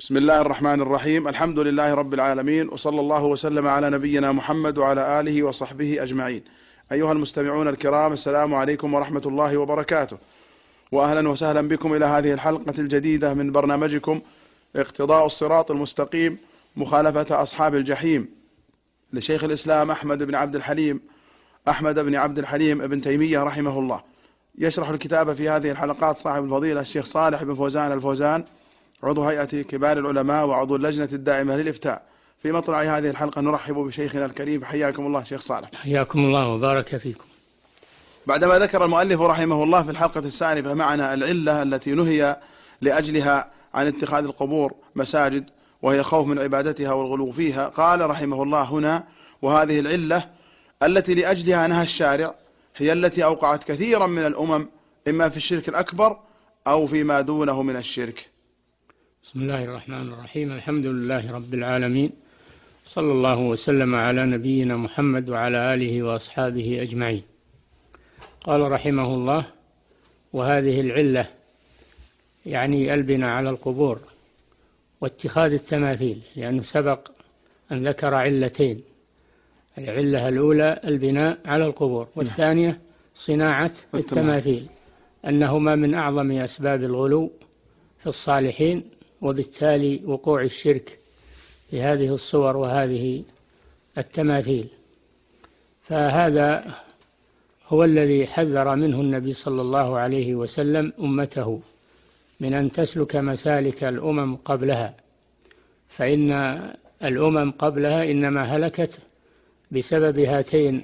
بسم الله الرحمن الرحيم الحمد لله رب العالمين وصلى الله وسلم على نبينا محمد وعلى آله وصحبه أجمعين أيها المستمعون الكرام السلام عليكم ورحمة الله وبركاته وأهلا وسهلا بكم إلى هذه الحلقة الجديدة من برنامجكم اقتضاء الصراط المستقيم مخالفة أصحاب الجحيم لشيخ الإسلام أحمد بن عبد الحليم أحمد بن عبد الحليم بن تيمية رحمه الله يشرح الكتاب في هذه الحلقات صاحب الفضيلة الشيخ صالح بن فوزان الفوزان عضو هيئة كبار العلماء وعضو اللجنة الدائمة للإفتاء في مطلع هذه الحلقة نرحب بشيخنا الكريم حياكم الله شيخ صالح حياكم الله وبارك فيكم بعدما ذكر المؤلف رحمه الله في الحلقة السالفة معنا العلة التي نهي لأجلها عن اتخاذ القبور مساجد وهي خوف من عبادتها والغلو فيها قال رحمه الله هنا وهذه العلة التي لأجلها نهى الشارع هي التي أوقعت كثيرا من الأمم إما في الشرك الأكبر أو فيما دونه من الشرك بسم الله الرحمن الرحيم الحمد لله رب العالمين صلى الله وسلم على نبينا محمد وعلى آله وأصحابه أجمعين قال رحمه الله وهذه العلة يعني البناء على القبور واتخاذ التماثيل لأنه سبق أن ذكر علتين العلة الأولى البناء على القبور والثانية صناعة التماثيل أنهما من أعظم أسباب الغلو في الصالحين وبالتالي وقوع الشرك في هذه الصور وهذه التماثيل فهذا هو الذي حذر منه النبي صلى الله عليه وسلم أمته من أن تسلك مسالك الأمم قبلها فإن الأمم قبلها إنما هلكت بسبب هاتين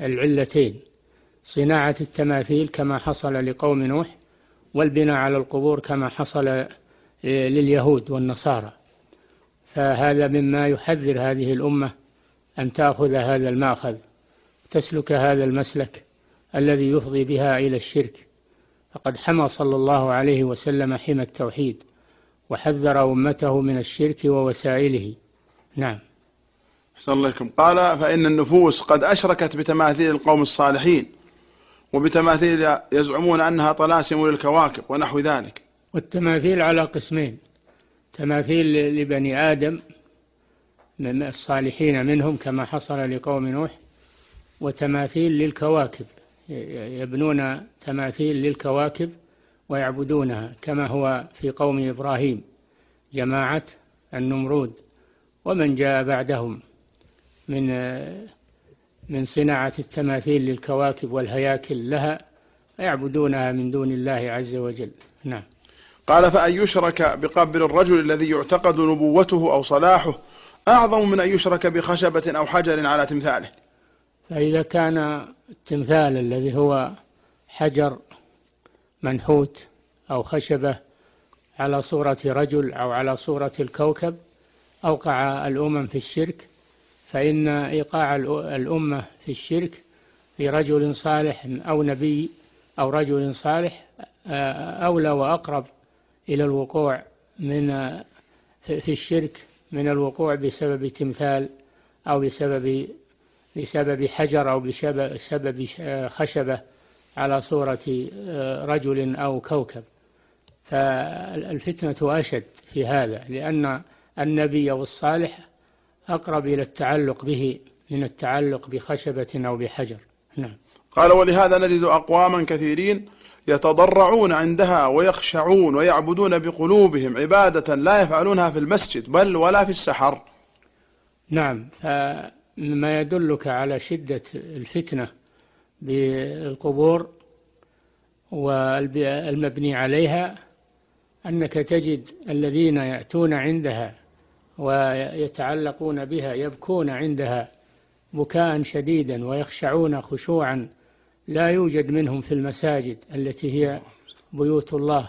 العلتين صناعة التماثيل كما حصل لقوم نوح والبناء على القبور كما حصل إيه، لليهود والنصارى فهذا مما يحذر هذه الأمة أن تأخذ هذا المأخذ تسلك هذا المسلك الذي يفضي بها إلى الشرك فقد حمى صلى الله عليه وسلم حمى التوحيد وحذر أمته من الشرك ووسائله نعم أحسن الله لكم قال فإن النفوس قد أشركت بتماثيل القوم الصالحين وبتماثيل يزعمون أنها طلاسم للكواكب ونحو ذلك والتماثيل على قسمين تماثيل لبني آدم من الصالحين منهم كما حصل لقوم نوح وتماثيل للكواكب يبنون تماثيل للكواكب ويعبدونها كما هو في قوم إبراهيم جماعة النمرود ومن جاء بعدهم من من صناعة التماثيل للكواكب والهياكل لها يعبدونها من دون الله عز وجل نعم قال فأن يشرك بقبر الرجل الذي يعتقد نبوته أو صلاحه أعظم من أن يشرك بخشبة أو حجر على تمثاله فإذا كان التمثال الذي هو حجر منحوت أو خشبة على صورة رجل أو على صورة الكوكب أوقع الأمم في الشرك فإن إيقاع الأمة في الشرك في رجل صالح أو نبي أو رجل صالح آه، أولى وأقرب إلى الوقوع من في الشرك من الوقوع بسبب تمثال أو بسبب بسبب حجر أو بسبب خشبة على صورة آه، رجل أو كوكب فالفتنة أشد في هذا لأن النبي أو الصالح أقرب إلى التعلق به من التعلق بخشبة أو بحجر نعم قال ولهذا نجد أقواما كثيرين يتضرعون عندها ويخشعون ويعبدون بقلوبهم عبادة لا يفعلونها في المسجد بل ولا في السحر نعم فما يدلك على شدة الفتنة بالقبور والمبني عليها أنك تجد الذين يأتون عندها ويتعلقون بها يبكون عندها بكاء شديدا ويخشعون خشوعا لا يوجد منهم في المساجد التي هي بيوت الله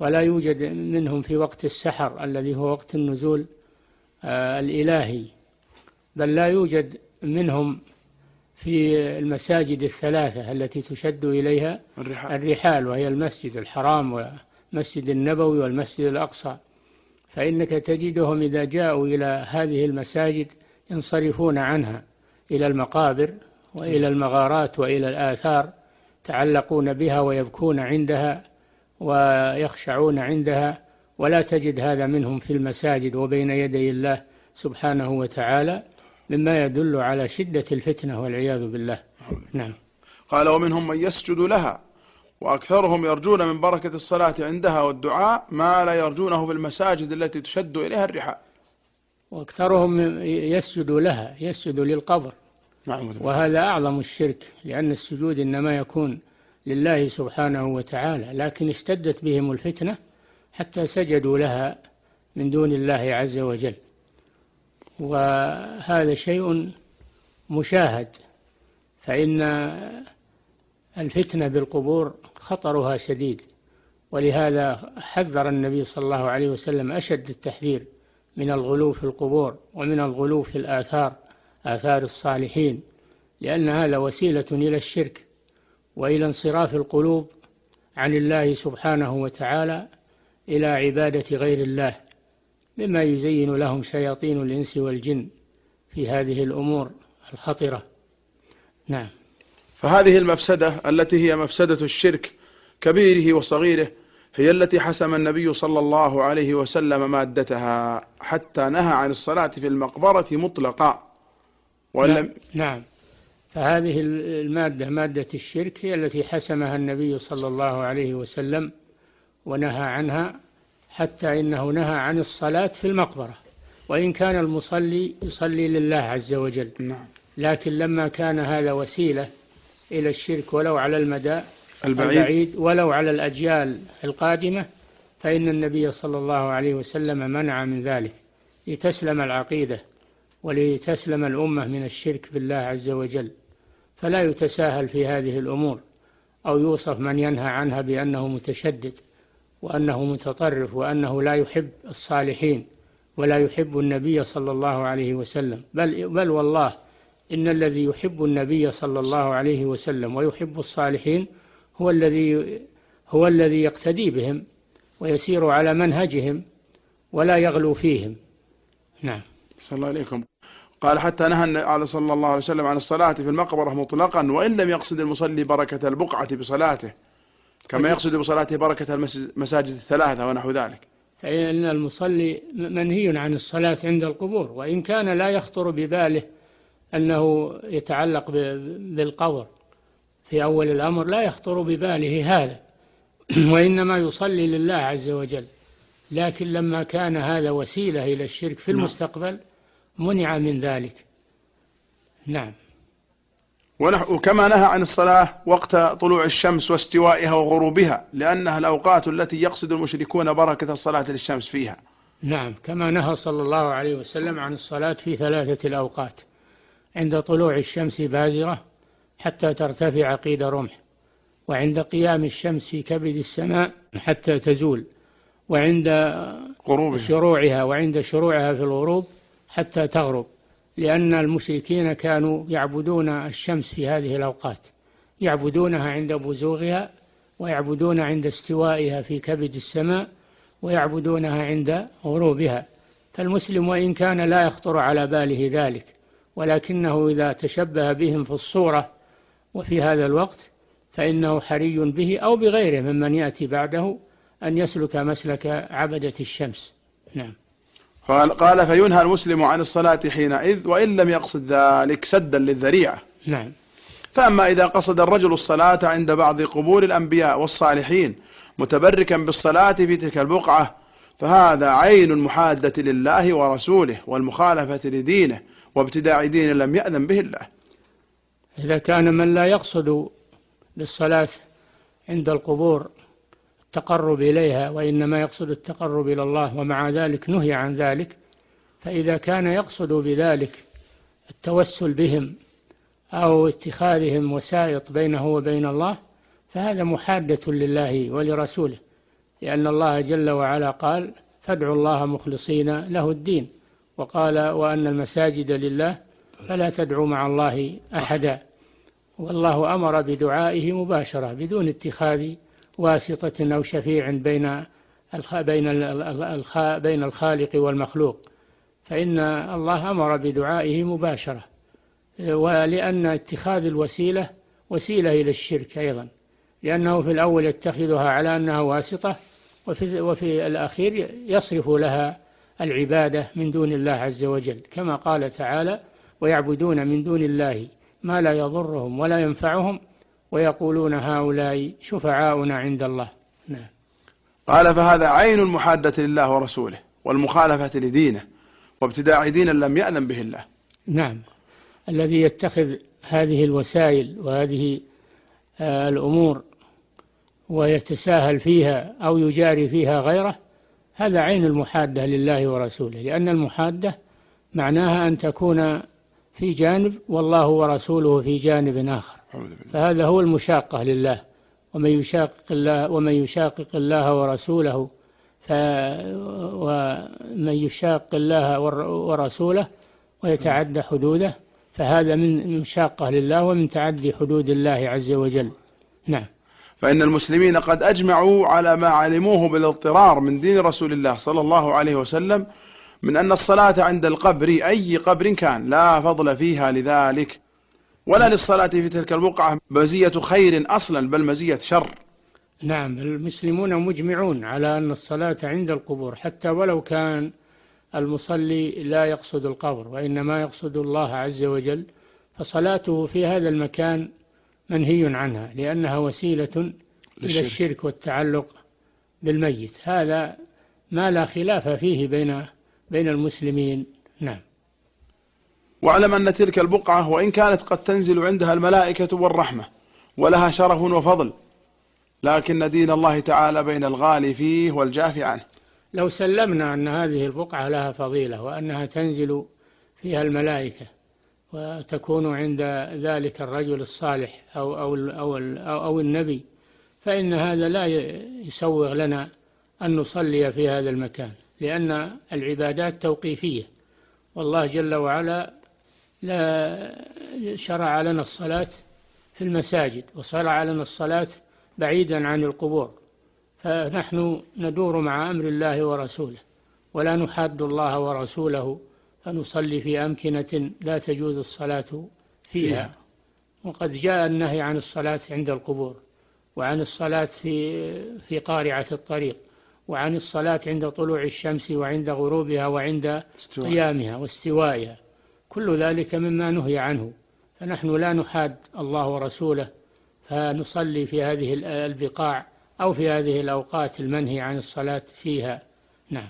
ولا يوجد منهم في وقت السحر الذي هو وقت النزول آه، الإلهي بل لا يوجد منهم في المساجد الثلاثة التي تشد إليها الرحال, الرحال وهي المسجد الحرام والمسجد النبوي والمسجد الأقصى فإنك تجدهم إذا جاءوا إلى هذه المساجد ينصرفون عنها إلى المقابر وإلى المغارات وإلى الآثار تعلقون بها ويبكون عندها ويخشعون عندها ولا تجد هذا منهم في المساجد وبين يدي الله سبحانه وتعالى مما يدل على شدة الفتنة والعياذ بالله نعم قال ومنهم من يسجد لها وأكثرهم يرجون من بركة الصلاة عندها والدعاء ما لا يرجونه في المساجد التي تشد إليها الرحال وأكثرهم يسجد لها يسجد للقبر نعم. وهذا أعظم الشرك لأن السجود إنما يكون لله سبحانه وتعالى لكن اشتدت بهم الفتنة حتى سجدوا لها من دون الله عز وجل وهذا شيء مشاهد فإن الفتنة بالقبور خطرها شديد ولهذا حذر النبي صلى الله عليه وسلم أشد التحذير من الغلو في القبور ومن الغلو في الآثار آثار الصالحين لأن هذا وسيلة إلى الشرك وإلى انصراف القلوب عن الله سبحانه وتعالى إلى عبادة غير الله مما يزين لهم شياطين الإنس والجن في هذه الأمور الخطرة نعم فهذه المفسدة التي هي مفسدة الشرك كبيره وصغيره هي التي حسم النبي صلى الله عليه وسلم مادتها حتى نهى عن الصلاة في المقبرة مطلقا ولا نعم, نعم فهذه المادة مادة الشرك هي التي حسمها النبي صلى الله عليه وسلم ونهى عنها حتى إنه نهى عن الصلاة في المقبرة وإن كان المصلي يصلي لله عز وجل نعم لكن لما كان هذا وسيلة إلى الشرك ولو على المدى البعيد, البعيد ولو على الأجيال القادمة فإن النبي صلى الله عليه وسلم منع من ذلك لتسلم العقيدة ولتسلم الأمة من الشرك بالله عز وجل فلا يتساهل في هذه الأمور أو يوصف من ينهى عنها بأنه متشدد وأنه متطرف وأنه لا يحب الصالحين ولا يحب النبي صلى الله عليه وسلم بل, بل والله إن الذي يحب النبي صلى الله عليه وسلم ويحب الصالحين هو الذي هو الذي يقتدي بهم ويسير على منهجهم ولا يغلو فيهم نعم صلى الله عليكم قال حتى نهى على صلى الله عليه وسلم عن الصلاة في المقبرة مطلقا وإن لم يقصد المصلي بركة البقعة بصلاته كما يقصد بصلاته بركة المساجد الثلاثة ونحو ذلك فإن المصلي منهي عن الصلاة عند القبور وإن كان لا يخطر بباله أنه يتعلق بالقبر في أول الأمر لا يخطر بباله هذا وإنما يصلي لله عز وجل لكن لما كان هذا وسيلة إلى الشرك في نعم. المستقبل منع من ذلك نعم ونحو كما نهى عن الصلاة وقت طلوع الشمس واستوائها وغروبها لأنها الأوقات التي يقصد المشركون بركة الصلاة للشمس فيها نعم كما نهى صلى الله عليه وسلم عن الصلاة في ثلاثة الأوقات عند طلوع الشمس بازرة حتى ترتفع قيد رمح وعند قيام الشمس في كبد السماء حتى تزول وعند غروبها. شروعها وعند شروعها في الغروب حتى تغرب لأن المشركين كانوا يعبدون الشمس في هذه الأوقات يعبدونها عند بزوغها ويعبدون عند استوائها في كبد السماء ويعبدونها عند غروبها فالمسلم وإن كان لا يخطر على باله ذلك ولكنه إذا تشبه بهم في الصورة وفي هذا الوقت فإنه حري به أو بغيره ممن يأتي بعده أن يسلك مسلك عبدة الشمس نعم قال قال فينهى المسلم عن الصلاة حينئذ وإن لم يقصد ذلك سدا للذريعة نعم فأما إذا قصد الرجل الصلاة عند بعض قبور الأنبياء والصالحين متبركا بالصلاة في تلك البقعة فهذا عين المحادة لله ورسوله والمخالفة لدينه وابتداع دين لم يأذن به الله إذا كان من لا يقصد للصلاة عند القبور التقرب إليها وإنما يقصد التقرب إلى الله ومع ذلك نهي عن ذلك فإذا كان يقصد بذلك التوسل بهم أو اتخاذهم وسائط بينه وبين الله فهذا محادة لله ولرسوله لأن الله جل وعلا قال فادعوا الله مخلصين له الدين وقال وأن المساجد لله فلا تدعوا مع الله أحدا والله أمر بدعائه مباشرة بدون اتخاذ واسطة أو شفيع بين بين بين الخالق والمخلوق فإن الله أمر بدعائه مباشرة ولأن اتخاذ الوسيلة وسيلة إلى الشرك أيضا لأنه في الأول يتخذها على أنها واسطة وفي, وفي الأخير يصرف لها العبادة من دون الله عز وجل كما قال تعالى ويعبدون من دون الله ما لا يضرهم ولا ينفعهم ويقولون هؤلاء شفعاؤنا عند الله نعم قال فهذا عين المحادة لله ورسوله والمخالفة لدينه وابتداع دين لم يأذن به الله نعم الذي يتخذ هذه الوسائل وهذه آه، الأمور ويتساهل فيها أو يجاري فيها غيره هذا عين المحادة لله ورسوله لأن المحادة معناها أن تكون في جانب والله ورسوله في جانب آخر فهذا هو المشاقة لله ومن يشاقق الله ومن يشاقق الله ورسوله ف ومن يشاق الله ورسوله ويتعدى حدوده فهذا من مشاقة لله ومن تعدي حدود الله عز وجل نعم فإن المسلمين قد أجمعوا على ما علموه بالاضطرار من دين رسول الله صلى الله عليه وسلم من أن الصلاة عند القبر أي قبر كان لا فضل فيها لذلك ولا للصلاة في تلك البقعة مزية خير أصلا بل مزية شر نعم المسلمون مجمعون على أن الصلاة عند القبور حتى ولو كان المصلي لا يقصد القبر وإنما يقصد الله عز وجل فصلاته في هذا المكان منهي عنها لأنها وسيلة للشرك. إلى الشرك والتعلق بالميت هذا ما لا خلاف فيه بين بين المسلمين نعم واعلم أن تلك البقعة وإن كانت قد تنزل عندها الملائكة والرحمة ولها شرف وفضل لكن دين الله تعالى بين الغالي فيه والجافي عنه لو سلمنا أن هذه البقعة لها فضيلة وأنها تنزل فيها الملائكة وتكون عند ذلك الرجل الصالح أو أو أو أو, أو النبي فإن هذا لا يسوغ لنا أن نصلي في هذا المكان لأن العبادات توقيفية والله جل وعلا لا شرع لنا الصلاة في المساجد وشرع لنا الصلاة بعيدا عن القبور فنحن ندور مع أمر الله ورسوله ولا نحاد الله ورسوله فنصلي في أمكنة لا تجوز الصلاة فيها وقد جاء النهي عن الصلاة عند القبور وعن الصلاة في في قارعة الطريق وعن الصلاة عند طلوع الشمس وعند غروبها وعند قيامها واستوائها كل ذلك مما نهي عنه فنحن لا نحاد الله ورسوله فنصلي في هذه البقاع أو في هذه الأوقات المنهي عن الصلاة فيها نعم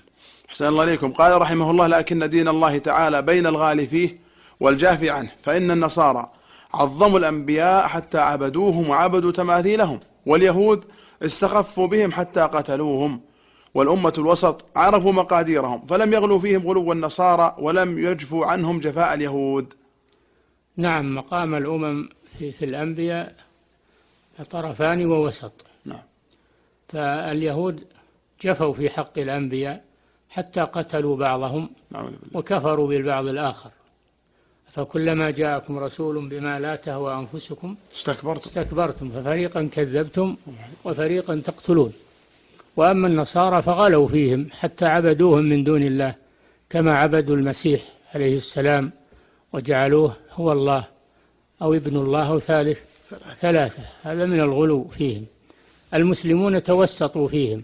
حسن الله إليكم قال رحمه الله لكن دين الله تعالى بين الغالي فيه والجافي عنه فإن النصارى عظموا الأنبياء حتى عبدوهم وعبدوا تماثيلهم واليهود استخفوا بهم حتى قتلوهم والأمة الوسط عرفوا مقاديرهم فلم يغلوا فيهم غلو النصارى ولم يجفوا عنهم جفاء اليهود نعم مقام الأمم في, في الأنبياء طرفان ووسط نعم فاليهود جفوا في حق الأنبياء حتى قتلوا بعضهم وكفروا بالبعض الآخر فكلما جاءكم رسول بما لا تهوى أنفسكم استكبرتم استكبرتم ففريقا كذبتم وفريقا تقتلون وأما النصارى فغلوا فيهم حتى عبدوهم من دون الله كما عبدوا المسيح عليه السلام وجعلوه هو الله أو ابن الله أو ثالث ثلاثة هذا من الغلو فيهم المسلمون توسطوا فيهم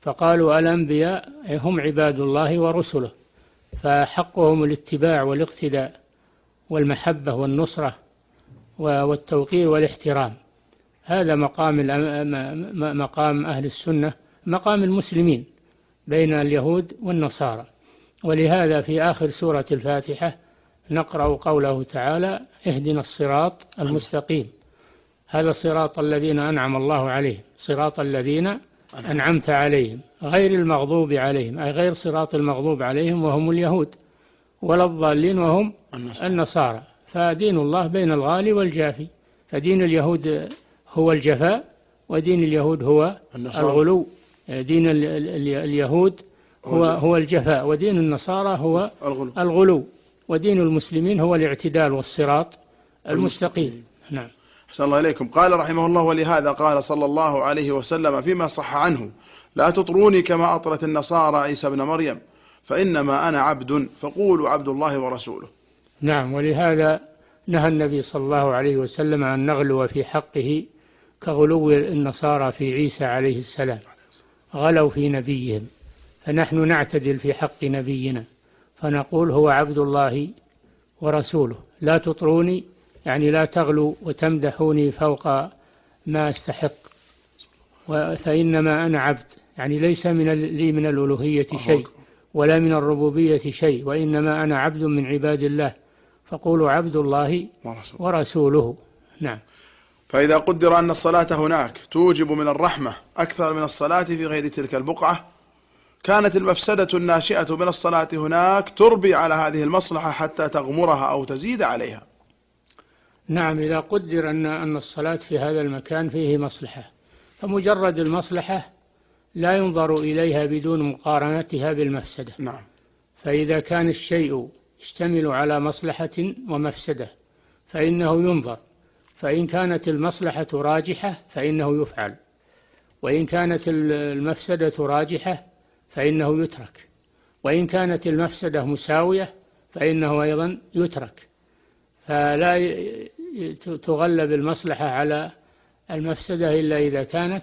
فقالوا الأنبياء هم عباد الله ورسله فحقهم الاتباع والاقتداء والمحبة والنصرة والتوقير والاحترام هذا مقام مقام أهل السنة مقام المسلمين بين اليهود والنصارى ولهذا في آخر سورة الفاتحة نقرأ قوله تعالى اهدنا الصراط المستقيم هذا صراط الذين أنعم الله عليهم صراط الذين أنعمت عليهم غير المغضوب عليهم أي غير صراط المغضوب عليهم وهم اليهود ولا الضالين وهم النصارى فدين الله بين الغالي والجافي فدين اليهود هو الجفاء ودين اليهود هو الغلو دين اليهود هو هو الجفاء ودين النصارى هو الغلو, الغلو ودين المسلمين هو الاعتدال والصراط المستقيم نعم أحسن الله إليكم قال رحمه الله ولهذا قال صلى الله عليه وسلم فيما صح عنه لا تطروني كما أطرت النصارى عيسى بن مريم فإنما أنا عبد فقولوا عبد الله ورسوله نعم ولهذا نهى النبي صلى الله عليه وسلم أن نغلو في حقه كغلو النصارى في عيسى عليه السلام غلوا في نبيهم فنحن نعتدل في حق نبينا فنقول هو عبد الله ورسوله لا تطروني يعني لا تغلوا وتمدحوني فوق ما أستحق فإنما أنا عبد يعني ليس من لي من الألوهية شيء ولا من الربوبية شيء وإنما أنا عبد من عباد الله فقولوا عبد الله ورسوله نعم فإذا قدر أن الصلاة هناك توجب من الرحمة أكثر من الصلاة في غير تلك البقعة كانت المفسدة الناشئة من الصلاة هناك تربي على هذه المصلحة حتى تغمرها أو تزيد عليها نعم إذا قدر أن أن الصلاة في هذا المكان فيه مصلحة فمجرد المصلحة لا ينظر إليها بدون مقارنتها بالمفسدة نعم فإذا كان الشيء يشتمل على مصلحة ومفسدة فإنه ينظر فإن كانت المصلحة راجحة فإنه يفعل وإن كانت المفسدة راجحة فإنه يترك وإن كانت المفسدة مساوية فإنه أيضا يترك فلا تغلب المصلحة على المفسدة إلا إذا كانت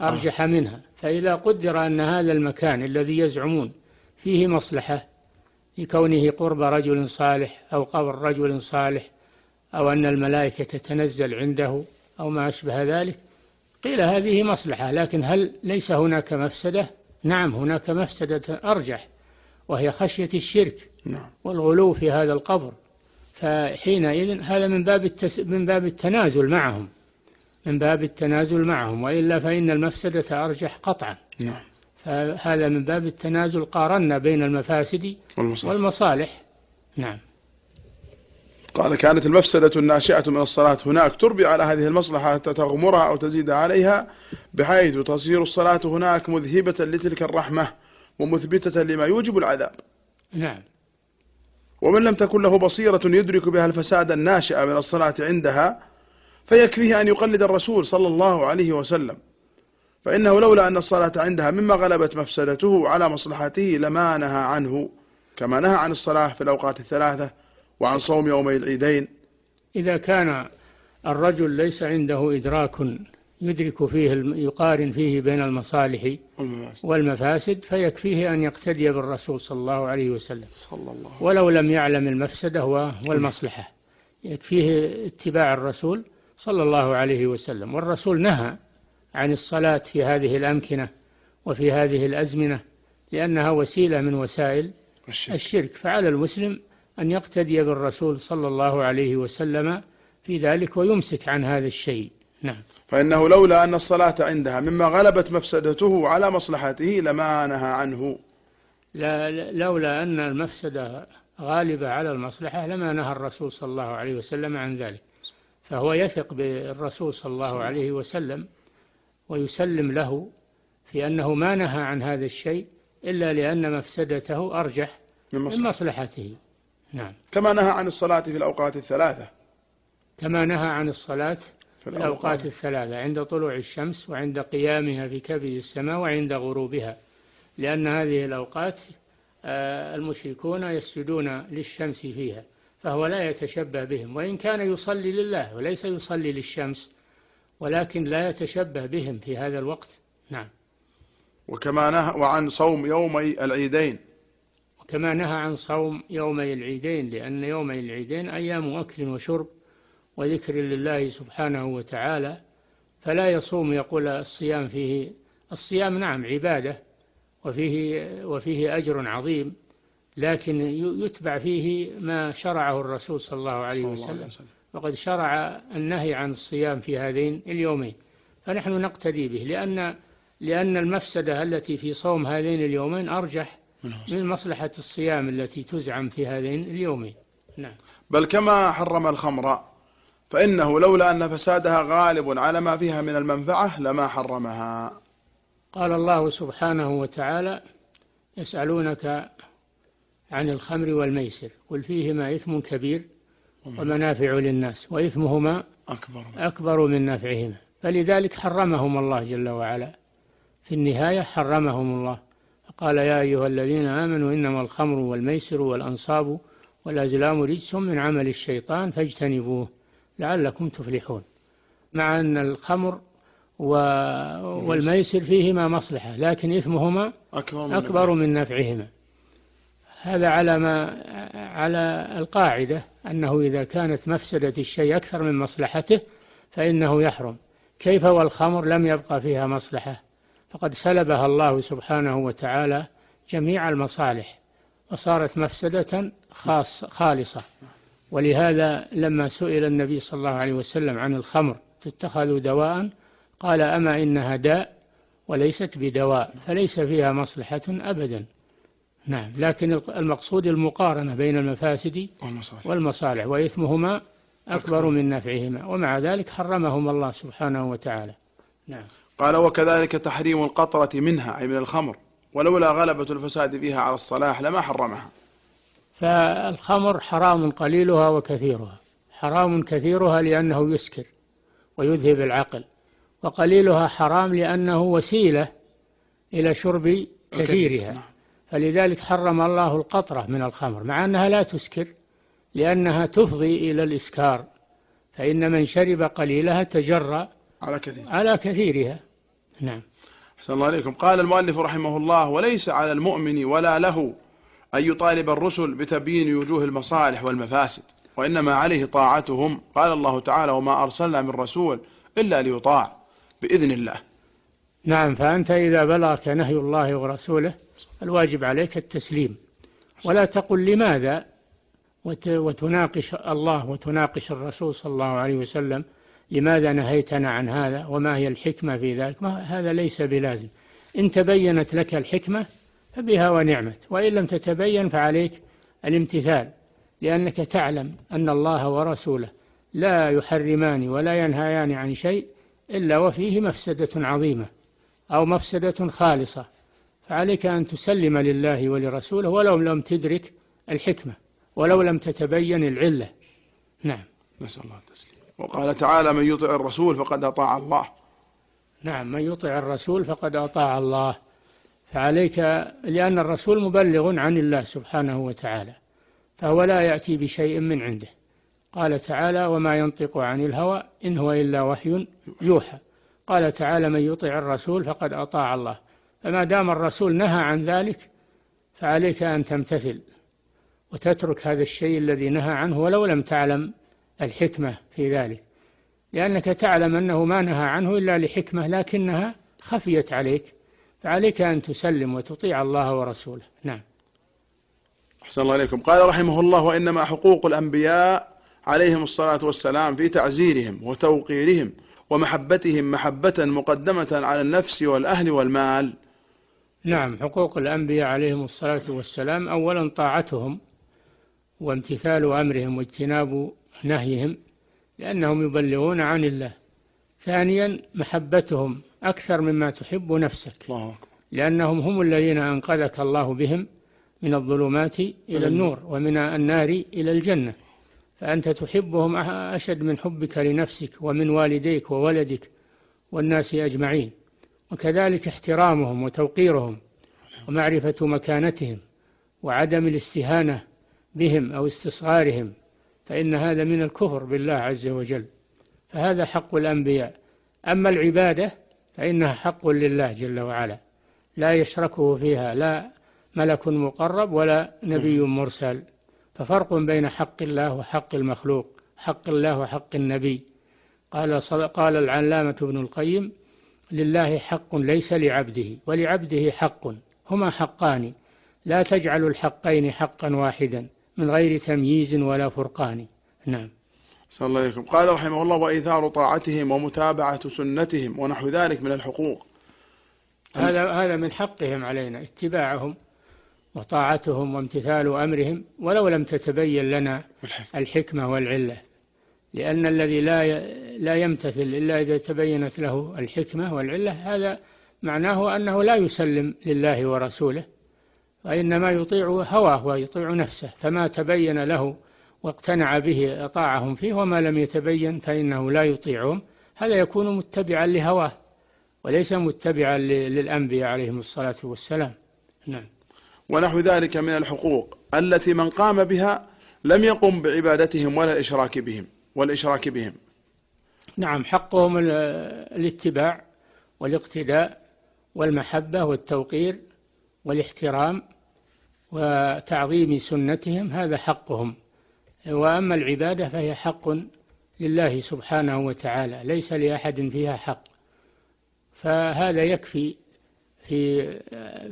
أرجح منها فإذا قدر أن هذا المكان الذي يزعمون فيه مصلحة لكونه قرب رجل صالح أو قبر رجل صالح أو أن الملائكة تتنزل عنده أو ما أشبه ذلك قيل هذه مصلحة لكن هل ليس هناك مفسدة؟ نعم هناك مفسدة أرجح وهي خشية الشرك نعم. والغلو في هذا القبر فحينئذ هذا من باب التس من باب التنازل معهم من باب التنازل معهم وإلا فإن المفسدة أرجح قطعا نعم. فهذا من باب التنازل قارنا بين المفاسد والمصالح, والمصالح. نعم قال كانت المفسدة الناشئة من الصلاة هناك تربي على هذه المصلحة حتى تغمرها أو تزيد عليها بحيث تصير الصلاة هناك مذهبة لتلك الرحمة ومثبتة لما يوجب العذاب نعم ومن لم تكن له بصيرة يدرك بها الفساد الناشئ من الصلاة عندها فيكفيه أن يقلد الرسول صلى الله عليه وسلم فإنه لولا أن الصلاة عندها مما غلبت مفسدته على مصلحته لما نهى عنه كما نهى عن الصلاة في الأوقات الثلاثة وعن صوم يوم العيدين إذا كان الرجل ليس عنده إدراك يدرك فيه يقارن فيه بين المصالح والمفاسد فيكفيه أن يقتدي بالرسول صلى الله عليه وسلم صلى الله ولو لم يعلم المفسدة والمصلحة يكفيه اتباع الرسول صلى الله عليه وسلم والرسول نهى عن الصلاة في هذه الأمكنة وفي هذه الأزمنة لأنها وسيلة من وسائل الشرك, الشرك فعلى المسلم أن يقتدي بالرسول صلى الله عليه وسلم في ذلك ويمسك عن هذا الشيء نعم فإنه لولا أن الصلاة عندها مما غلبت مفسدته على مصلحته لما نهى عنه لا لولا أن المفسدة غالبة على المصلحة لما نهى الرسول صلى الله عليه وسلم عن ذلك فهو يثق بالرسول صلى الله عليه وسلم ويسلم له في أنه ما نهى عن هذا الشيء إلا لأن مفسدته أرجح من, من مصلحته نعم كما نهى عن الصلاة في الأوقات الثلاثة كما نهى عن الصلاة في الأوقات, الأوقات الثلاثة عند طلوع الشمس وعند قيامها في كبد السماء وعند غروبها لأن هذه الأوقات آه، المشركون يسجدون للشمس فيها فهو لا يتشبه بهم وإن كان يصلي لله وليس يصلي للشمس ولكن لا يتشبه بهم في هذا الوقت نعم وكما نهى وعن صوم يومي العيدين كما نهى عن صوم يومي العيدين لأن يومي العيدين أيام أكل وشرب وذكر لله سبحانه وتعالى فلا يصوم يقول الصيام فيه الصيام نعم عبادة وفيه وفيه أجر عظيم لكن يتبع فيه ما شرعه الرسول صلى الله عليه وسلم وقد شرع النهي عن الصيام في هذين اليومين فنحن نقتدي به لأن لأن المفسدة التي في صوم هذين اليومين أرجح من مصلحة الصيام التي تزعم في هذين اليومين نعم بل كما حرم الخمر فإنه لولا أن فسادها غالب على ما فيها من المنفعة لما حرمها قال الله سبحانه وتعالى يسألونك عن الخمر والميسر قل فيهما إثم كبير ومنافع للناس وإثمهما أكبر أكبر من نافعهما فلذلك حرمهم الله جل وعلا في النهاية حرمهم الله قال يا أيها الذين آمنوا إنما الخمر والميسر والأنصاب والأزلام رجس من عمل الشيطان فاجتنبوه لعلكم تفلحون مع أن الخمر والميسر فيهما مصلحة لكن إثمهما أكبر من نفعهما هذا على ما على القاعدة أنه إذا كانت مفسدة الشيء أكثر من مصلحته فإنه يحرم كيف والخمر لم يبقى فيها مصلحة فقد سلبها الله سبحانه وتعالى جميع المصالح وصارت مفسدة خاص خالصة ولهذا لما سئل النبي صلى الله عليه وسلم عن الخمر تتخذ دواء قال أما إنها داء وليست بدواء فليس فيها مصلحة أبدا نعم لكن المقصود المقارنة بين المفاسد والمصالح, والمصالح وإثمهما أكبر من نفعهما ومع ذلك حرمهما الله سبحانه وتعالى نعم قال وكذلك تحريم القطرة منها أي من الخمر ولولا غلبة الفساد فيها على الصلاح لما حرمها فالخمر حرام قليلها وكثيرها حرام كثيرها لأنه يسكر ويذهب العقل وقليلها حرام لأنه وسيلة إلى شرب كثيرها نعم. فلذلك حرم الله القطرة من الخمر مع أنها لا تسكر لأنها تفضي إلى الإسكار فإن من شرب قليلها تجرأ على كثير على كثيرها نعم أحسن الله عليكم قال المؤلف رحمه الله وليس على المؤمن ولا له أن يطالب الرسل بتبيين وجوه المصالح والمفاسد وإنما عليه طاعتهم قال الله تعالى وما أرسلنا من رسول إلا ليطاع بإذن الله نعم فأنت إذا بلغك نهي الله ورسوله الواجب عليك التسليم ولا تقل لماذا وتناقش الله وتناقش الرسول صلى الله عليه وسلم لماذا نهيتنا عن هذا وما هي الحكمة في ذلك ما هذا ليس بلازم إن تبينت لك الحكمة فبها ونعمت وإن لم تتبين فعليك الامتثال لأنك تعلم أن الله ورسوله لا يحرمان ولا ينهيان عن شيء إلا وفيه مفسدة عظيمة أو مفسدة خالصة فعليك أن تسلم لله ولرسوله ولو لم تدرك الحكمة ولو لم تتبين العلة نعم نسأل الله التسليم وقال تعالى من يطع الرسول فقد أطاع الله نعم من يطع الرسول فقد أطاع الله فعليك لأن الرسول مبلغ عن الله سبحانه وتعالى فهو لا يأتي بشيء من عنده قال تعالى وما ينطق عن الهوى إن هو إلا وحي يوحى قال تعالى من يطع الرسول فقد أطاع الله فما دام الرسول نهى عن ذلك فعليك أن تمتثل وتترك هذا الشيء الذي نهى عنه ولو لم تعلم الحكمة في ذلك لأنك تعلم أنه ما نهى عنه إلا لحكمة لكنها خفيت عليك فعليك أن تسلم وتطيع الله ورسوله نعم أحسن الله إليكم قال رحمه الله وإنما حقوق الأنبياء عليهم الصلاة والسلام في تعزيرهم وتوقيرهم ومحبتهم محبة مقدمة على النفس والأهل والمال نعم حقوق الأنبياء عليهم الصلاة والسلام أولا طاعتهم وامتثال أمرهم واجتناب نهيهم لأنهم يبلغون عن الله ثانيا محبتهم أكثر مما تحب نفسك الله أكبر. لأنهم هم الذين أنقذك الله بهم من الظلمات إلى النور ومن النار إلى الجنة فأنت تحبهم أه- أشد من حبك لنفسك ومن والديك وولدك والناس أجمعين وكذلك احترامهم وتوقيرهم ومعرفة مكانتهم وعدم الاستهانة بهم أو استصغارهم فإن هذا من الكفر بالله عز وجل فهذا حق الأنبياء أما العبادة فإنها حق لله جل وعلا لا يشركه فيها لا ملك مقرب ولا نبي نعم. مرسل ففرق بين حق الله وحق المخلوق حق الله وحق النبي قال قال العلامة ابن القيم لله حق ليس لعبده ولعبده حق هما حقان لا تجعل الحقين حقا واحدا من غير تمييز ولا فرقان نعم صلى الله عليكم قال رحمه الله وإيثار طاعتهم ومتابعة سنتهم ونحو ذلك من الحقوق هذا هذا من حقهم علينا اتباعهم وطاعتهم وامتثال أمرهم ولو لم تتبين لنا الحكمة والعلة لأن الذي لا لا يمتثل إلا إذا تبينت له الحكمة والعلة هذا معناه أنه لا يسلم لله ورسوله فإنما يطيع هواه ويطيع نفسه فما تبين له واقتنع به أطاعهم فيه وما لم يتبين فإنه لا يطيعهم هذا يكون متبعا لهواه وليس متبعا للأنبياء عليهم الصلاة والسلام نعم ونحو ذلك من الحقوق التي من قام بها لم يقم بعبادتهم ولا الإشراك بهم والإشراك بهم نعم حقهم الاتباع والاقتداء والمحبة والتوقير والاحترام وتعظيم سنتهم هذا حقهم وأما العبادة فهي حق لله سبحانه وتعالى ليس لأحد فيها حق فهذا يكفي في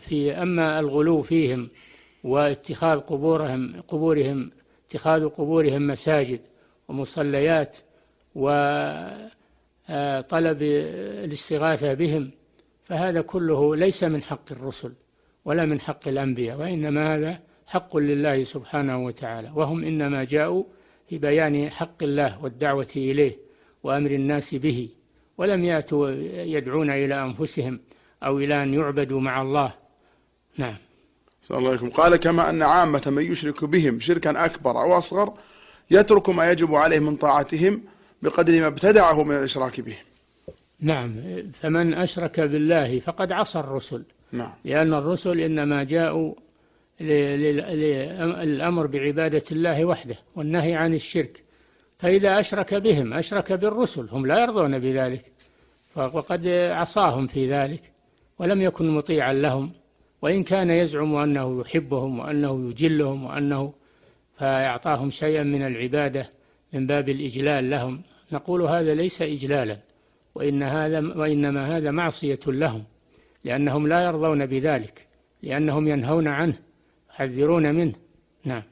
في أما الغلو فيهم واتخاذ قبورهم قبورهم اتخاذ قبورهم مساجد ومصليات وطلب آه، الاستغاثة بهم فهذا كله ليس من حق الرسل ولا من حق الأنبياء وإنما هذا حق لله سبحانه وتعالى وهم إنما جاءوا في بيان حق الله والدعوة إليه وأمر الناس به ولم يأتوا يدعون إلى أنفسهم أو إلى أن يعبدوا مع الله نعم صلى الله عليكم قال كما أن عامة من يشرك بهم شركا أكبر أو أصغر يترك ما يجب عليه من طاعتهم بقدر ما ابتدعه من الإشراك بهم نعم فمن أشرك بالله فقد عصى الرسل نعم. لأن الرسل إنما جاءوا للأمر بعبادة الله وحده والنهي عن الشرك فإذا أشرك بهم أشرك بالرسل هم لا يرضون بذلك وقد عصاهم في ذلك ولم يكن مطيعا لهم وإن كان يزعم أنه يحبهم وأنه يجلهم وأنه فأعطاهم شيئا من العبادة من باب الإجلال لهم نقول هذا ليس إجلالا وإن هذا وإنما هذا معصية لهم لأنهم لا يرضون بذلك لأنهم ينهون عنه يحذرون منه نعم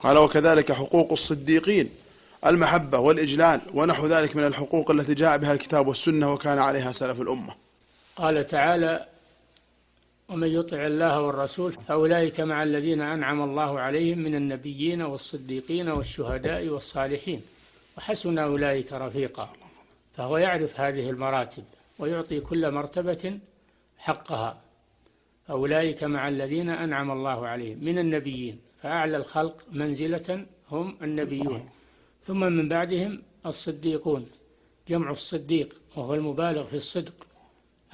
قال وكذلك حقوق الصديقين المحبة والإجلال ونحو ذلك من الحقوق التي جاء بها الكتاب والسنة وكان عليها سلف الأمة قال تعالى ومن يطع الله والرسول فأولئك مع الذين أنعم الله عليهم من النبيين والصديقين والشهداء والصالحين وحسن أولئك رفيقا فهو يعرف هذه المراتب ويعطي كل مرتبة حقها أولئك مع الذين أنعم الله عليهم من النبيين فأعلى الخلق منزلة هم النبيون ثم من بعدهم الصديقون جمع الصديق وهو المبالغ في الصدق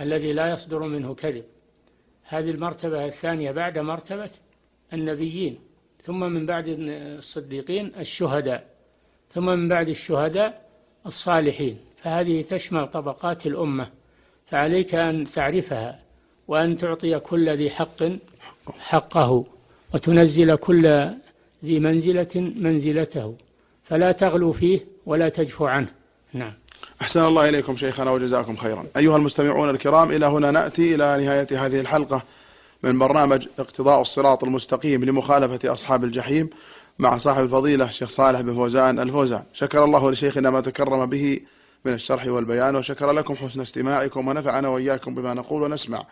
الذي لا يصدر منه كذب هذه المرتبة الثانية بعد مرتبة النبيين ثم من بعد الصديقين الشهداء ثم من بعد الشهداء الصالحين فهذه تشمل طبقات الأمة فعليك أن تعرفها وأن تعطي كل ذي حق حقه وتنزل كل ذي منزلة منزلته فلا تغلو فيه ولا تجفو عنه نعم أحسن الله إليكم شيخنا وجزاكم خيرا أيها المستمعون الكرام إلى هنا نأتي إلى نهاية هذه الحلقة من برنامج اقتضاء الصراط المستقيم لمخالفة أصحاب الجحيم مع صاحب الفضيلة الشيخ صالح بن فوزان الفوزان شكر الله لشيخنا ما تكرم به من الشرح والبيان وشكر لكم حسن استماعكم ونفعنا وإياكم بما نقول ونسمع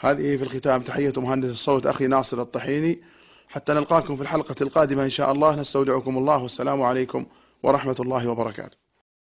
هذه في الختام تحية مهندس الصوت أخي ناصر الطحيني حتى نلقاكم في الحلقة القادمة إن شاء الله نستودعكم الله والسلام عليكم ورحمة الله وبركاته